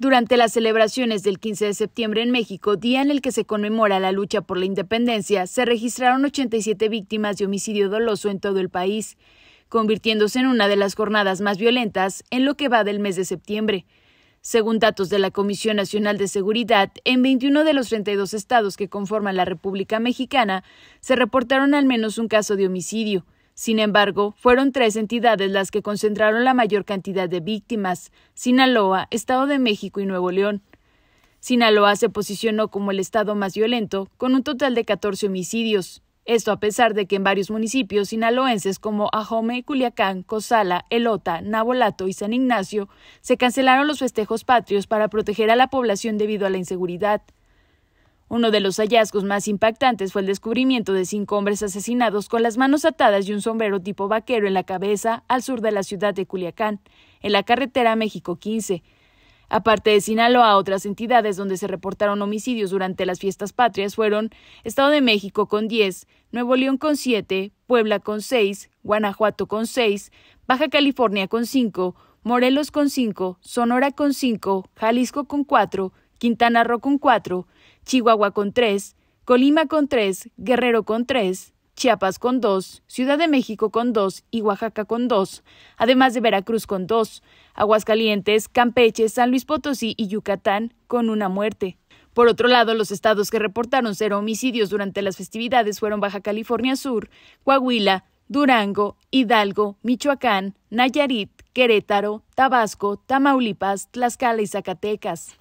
Durante las celebraciones del 15 de septiembre en México, día en el que se conmemora la lucha por la independencia, se registraron 87 víctimas de homicidio doloso en todo el país, convirtiéndose en una de las jornadas más violentas en lo que va del mes de septiembre. Según datos de la Comisión Nacional de Seguridad, en 21 de los 32 estados que conforman la República Mexicana se reportaron al menos un caso de homicidio. Sin embargo, fueron tres entidades las que concentraron la mayor cantidad de víctimas, Sinaloa, Estado de México y Nuevo León. Sinaloa se posicionó como el estado más violento, con un total de 14 homicidios. Esto a pesar de que en varios municipios sinaloenses como Ajome, Culiacán, Cozala, Elota, Nabolato y San Ignacio se cancelaron los festejos patrios para proteger a la población debido a la inseguridad. Uno de los hallazgos más impactantes fue el descubrimiento de cinco hombres asesinados con las manos atadas y un sombrero tipo vaquero en la cabeza al sur de la ciudad de Culiacán, en la carretera México 15. Aparte de Sinaloa, otras entidades donde se reportaron homicidios durante las fiestas patrias fueron Estado de México con 10, Nuevo León con 7, Puebla con 6, Guanajuato con 6, Baja California con 5, Morelos con 5, Sonora con 5, Jalisco con 4, Quintana Roo con 4, Chihuahua con 3, Colima con 3, Guerrero con 3, Chiapas con 2, Ciudad de México con 2 y Oaxaca con 2, además de Veracruz con 2, Aguascalientes, Campeche, San Luis Potosí y Yucatán con una muerte. Por otro lado, los estados que reportaron cero homicidios durante las festividades fueron Baja California Sur, Coahuila, Durango, Hidalgo, Michoacán, Nayarit, Querétaro, Tabasco, Tamaulipas, Tlaxcala y Zacatecas.